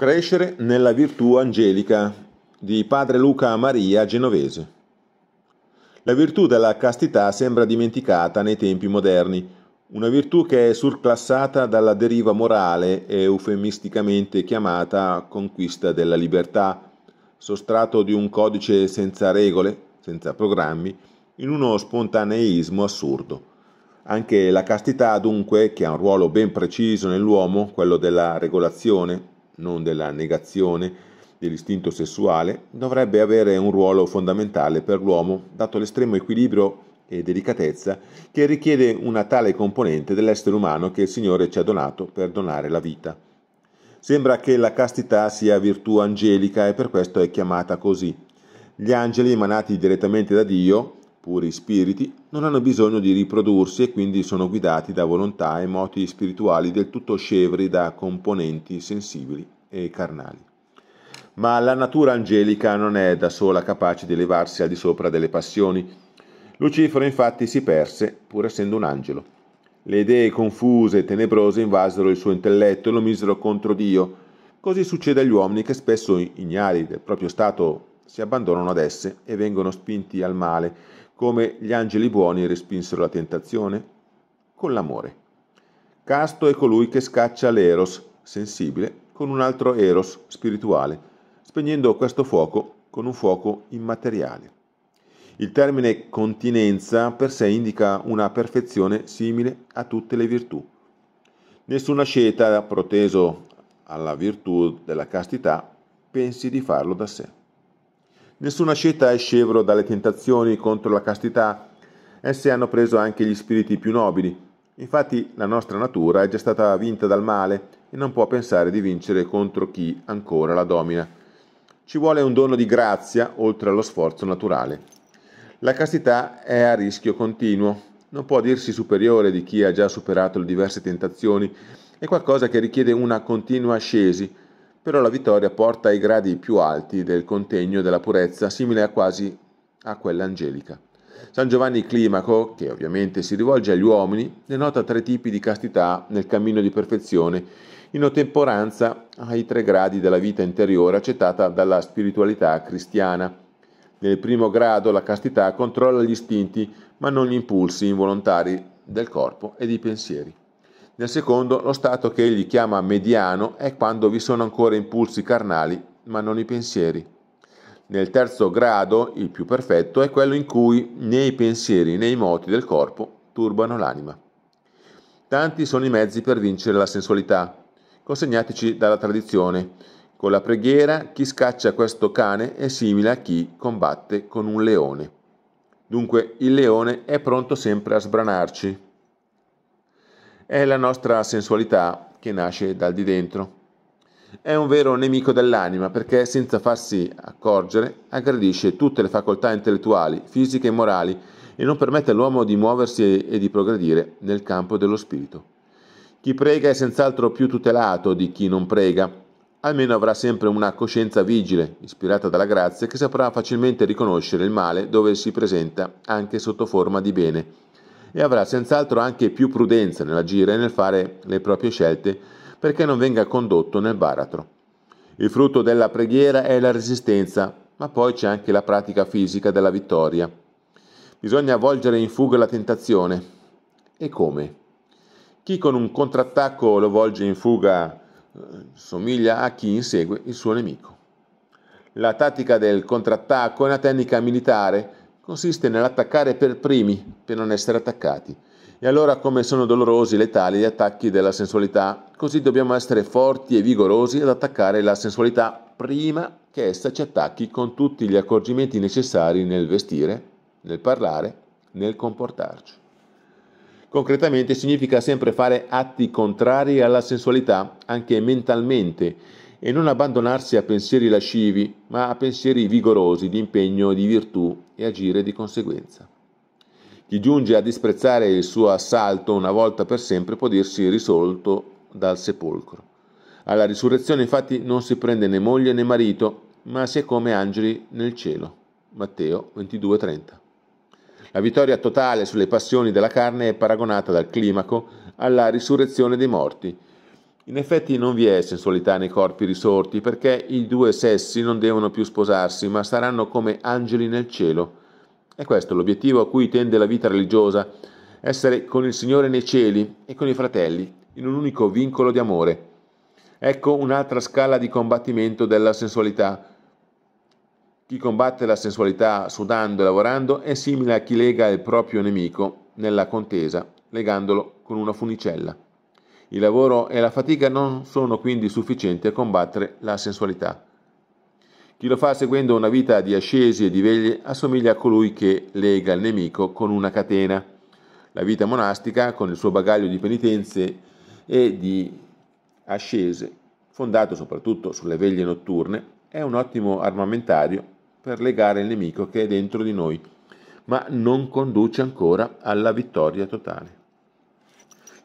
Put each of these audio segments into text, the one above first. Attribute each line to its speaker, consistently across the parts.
Speaker 1: Crescere nella virtù angelica di Padre Luca Maria Genovese. La virtù della castità sembra dimenticata nei tempi moderni, una virtù che è surclassata dalla deriva morale e eufemisticamente chiamata conquista della libertà, sostrato di un codice senza regole, senza programmi, in uno spontaneismo assurdo. Anche la castità, dunque, che ha un ruolo ben preciso nell'uomo, quello della regolazione, non della negazione dell'istinto sessuale, dovrebbe avere un ruolo fondamentale per l'uomo, dato l'estremo equilibrio e delicatezza che richiede una tale componente dell'essere umano che il Signore ci ha donato per donare la vita. Sembra che la castità sia virtù angelica e per questo è chiamata così. Gli angeli emanati direttamente da Dio puri spiriti, non hanno bisogno di riprodursi e quindi sono guidati da volontà e moti spirituali del tutto scevri da componenti sensibili e carnali. Ma la natura angelica non è da sola capace di elevarsi al di sopra delle passioni. Lucifero infatti si perse, pur essendo un angelo. Le idee confuse e tenebrose invasero il suo intelletto e lo misero contro Dio. Così succede agli uomini che spesso ignari del proprio stato si abbandonano ad esse e vengono spinti al male, come gli angeli buoni respinsero la tentazione? Con l'amore. Casto è colui che scaccia l'eros, sensibile, con un altro eros, spirituale, spegnendo questo fuoco con un fuoco immateriale. Il termine continenza per sé indica una perfezione simile a tutte le virtù. Nessuna asceta proteso alla virtù della castità pensi di farlo da sé. Nessuna scelta è scevro dalle tentazioni contro la castità, esse hanno preso anche gli spiriti più nobili. Infatti la nostra natura è già stata vinta dal male e non può pensare di vincere contro chi ancora la domina. Ci vuole un dono di grazia oltre allo sforzo naturale. La castità è a rischio continuo, non può dirsi superiore di chi ha già superato le diverse tentazioni, è qualcosa che richiede una continua ascesi, però la vittoria porta ai gradi più alti del contegno della purezza, simile a quasi a quella angelica. San Giovanni Climaco, che ovviamente si rivolge agli uomini, denota tre tipi di castità nel cammino di perfezione, in ottemperanza ai tre gradi della vita interiore accettata dalla spiritualità cristiana. Nel primo grado la castità controlla gli istinti, ma non gli impulsi involontari del corpo e dei pensieri. Nel secondo, lo stato che egli chiama mediano è quando vi sono ancora impulsi carnali, ma non i pensieri. Nel terzo grado, il più perfetto, è quello in cui né i pensieri né i moti del corpo turbano l'anima. Tanti sono i mezzi per vincere la sensualità, consegnatici dalla tradizione. Con la preghiera chi scaccia questo cane è simile a chi combatte con un leone. Dunque il leone è pronto sempre a sbranarci, è la nostra sensualità che nasce dal di dentro. È un vero nemico dell'anima perché senza farsi accorgere aggredisce tutte le facoltà intellettuali, fisiche e morali e non permette all'uomo di muoversi e di progredire nel campo dello spirito. Chi prega è senz'altro più tutelato di chi non prega, almeno avrà sempre una coscienza vigile, ispirata dalla grazia, che saprà facilmente riconoscere il male dove si presenta anche sotto forma di bene e avrà senz'altro anche più prudenza nell'agire e nel fare le proprie scelte perché non venga condotto nel baratro. Il frutto della preghiera è la resistenza, ma poi c'è anche la pratica fisica della vittoria. Bisogna volgere in fuga la tentazione. E come? Chi con un contrattacco lo volge in fuga eh, somiglia a chi insegue il suo nemico. La tattica del contrattacco è una tecnica militare consiste nell'attaccare per primi, per non essere attaccati. E allora come sono dolorosi, letali gli attacchi della sensualità, così dobbiamo essere forti e vigorosi ad attaccare la sensualità prima che essa ci attacchi con tutti gli accorgimenti necessari nel vestire, nel parlare, nel comportarci. Concretamente significa sempre fare atti contrari alla sensualità, anche mentalmente, e non abbandonarsi a pensieri lascivi, ma a pensieri vigorosi di impegno e di virtù e agire di conseguenza. Chi giunge a disprezzare il suo assalto una volta per sempre può dirsi risolto dal sepolcro. Alla risurrezione infatti non si prende né moglie né marito, ma si è come angeli nel cielo. Matteo 22:30. La vittoria totale sulle passioni della carne è paragonata dal climaco alla risurrezione dei morti, in effetti non vi è sensualità nei corpi risorti perché i due sessi non devono più sposarsi, ma saranno come angeli nel cielo. È questo l'obiettivo a cui tende la vita religiosa, essere con il Signore nei cieli e con i fratelli, in un unico vincolo di amore. Ecco un'altra scala di combattimento della sensualità. Chi combatte la sensualità sudando e lavorando è simile a chi lega il proprio nemico nella contesa, legandolo con una funicella. Il lavoro e la fatica non sono quindi sufficienti a combattere la sensualità. Chi lo fa seguendo una vita di ascesi e di veglie assomiglia a colui che lega il nemico con una catena. La vita monastica, con il suo bagaglio di penitenze e di ascese, fondato soprattutto sulle veglie notturne, è un ottimo armamentario per legare il nemico che è dentro di noi, ma non conduce ancora alla vittoria totale.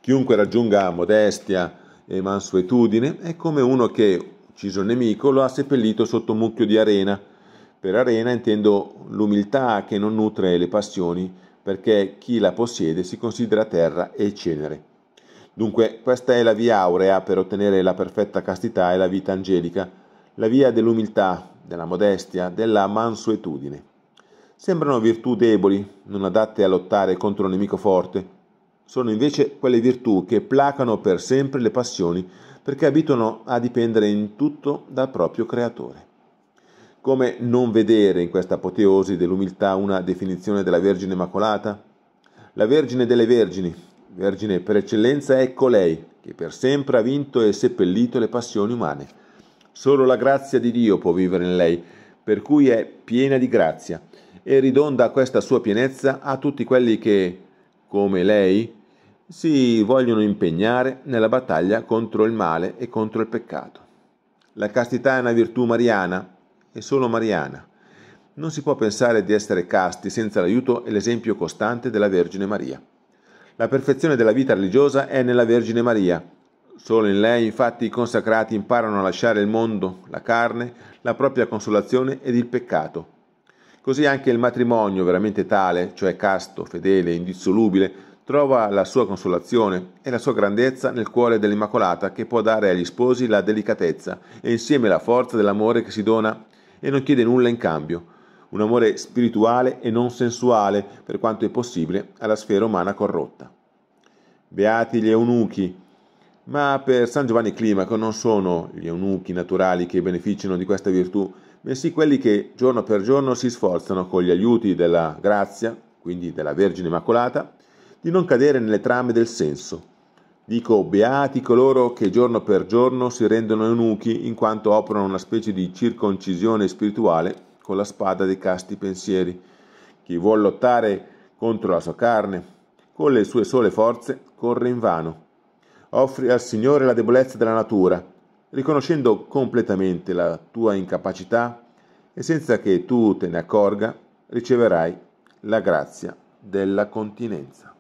Speaker 1: Chiunque raggiunga modestia e mansuetudine è come uno che, ucciso il nemico, lo ha seppellito sotto un mucchio di arena. Per arena intendo l'umiltà che non nutre le passioni, perché chi la possiede si considera terra e cenere. Dunque, questa è la via aurea per ottenere la perfetta castità e la vita angelica, la via dell'umiltà, della modestia, della mansuetudine. Sembrano virtù deboli, non adatte a lottare contro un nemico forte, sono invece quelle virtù che placano per sempre le passioni perché abitano a dipendere in tutto dal proprio creatore. Come non vedere in questa apoteosi dell'umiltà una definizione della Vergine Immacolata? La Vergine delle Vergini, Vergine per eccellenza, è colei che per sempre ha vinto e seppellito le passioni umane. Solo la grazia di Dio può vivere in lei, per cui è piena di grazia e ridonda questa sua pienezza a tutti quelli che, come lei, si vogliono impegnare nella battaglia contro il male e contro il peccato. La castità è una virtù mariana e solo mariana. Non si può pensare di essere casti senza l'aiuto e l'esempio costante della Vergine Maria. La perfezione della vita religiosa è nella Vergine Maria. Solo in lei infatti i consacrati imparano a lasciare il mondo, la carne, la propria consolazione ed il peccato Così anche il matrimonio veramente tale, cioè casto, fedele, indissolubile, trova la sua consolazione e la sua grandezza nel cuore dell'Immacolata che può dare agli sposi la delicatezza e insieme la forza dell'amore che si dona e non chiede nulla in cambio. Un amore spirituale e non sensuale, per quanto è possibile, alla sfera umana corrotta. Beati gli eunuchi. Ma per San Giovanni Climaco non sono gli eunuchi naturali che beneficiano di questa virtù, bensì quelli che giorno per giorno si sforzano con gli aiuti della grazia, quindi della Vergine Immacolata, di non cadere nelle trame del senso. Dico beati coloro che giorno per giorno si rendono eunuchi in quanto operano una specie di circoncisione spirituale con la spada dei casti pensieri. Chi vuol lottare contro la sua carne con le sue sole forze corre in vano. Offri al Signore la debolezza della natura, riconoscendo completamente la tua incapacità e senza che tu te ne accorga, riceverai la grazia della continenza.